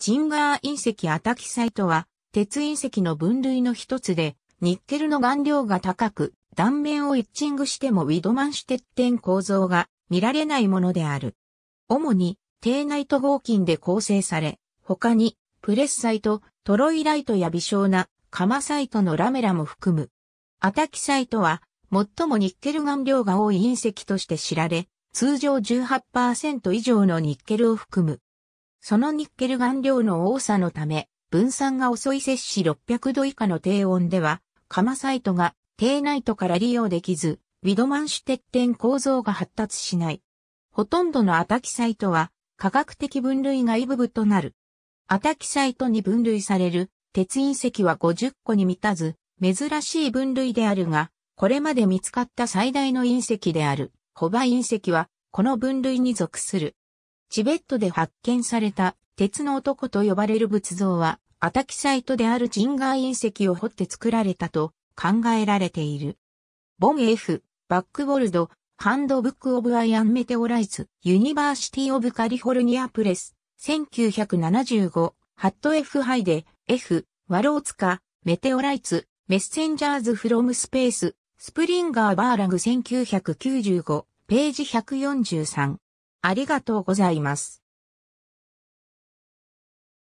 チンガー隕石アタキサイトは、鉄隕石の分類の一つで、ニッケルの顔料が高く、断面をイッチングしてもウィドマンシュテッテン構造が見られないものである。主に、低ナイト合金で構成され、他に、プレスサイト、トロイライトや微小な、カマサイトのラメラも含む。アタキサイトは、最もニッケル顔料が多い隕石として知られ、通常18%以上のニッケルを含む。そのニッケル含量の多さのため、分散が遅い摂氏600度以下の低温では、カマサイトが低ナイトから利用できず、ウィドマンシュ鉄点構造が発達しない。ほとんどのアタキサイトは、科学的分類外部部となる。アタキサイトに分類される鉄隕石は50個に満たず、珍しい分類であるが、これまで見つかった最大の隕石である、ホバ隕石は、この分類に属する。チベットで発見された鉄の男と呼ばれる仏像は、アタキサイトである人外隕石を掘って作られたと考えられている。ボン F、バックボルド、ハンドブックオブアイアンメテオライズ、ユニバーシティオブカリフォルニアプレス、1975、ハット F ハイデ、F、ワローツカ、メテオライツ、メッセンジャーズフロムスペース、スプリンガーバーラグ1995、ページ143。ありがとうございます。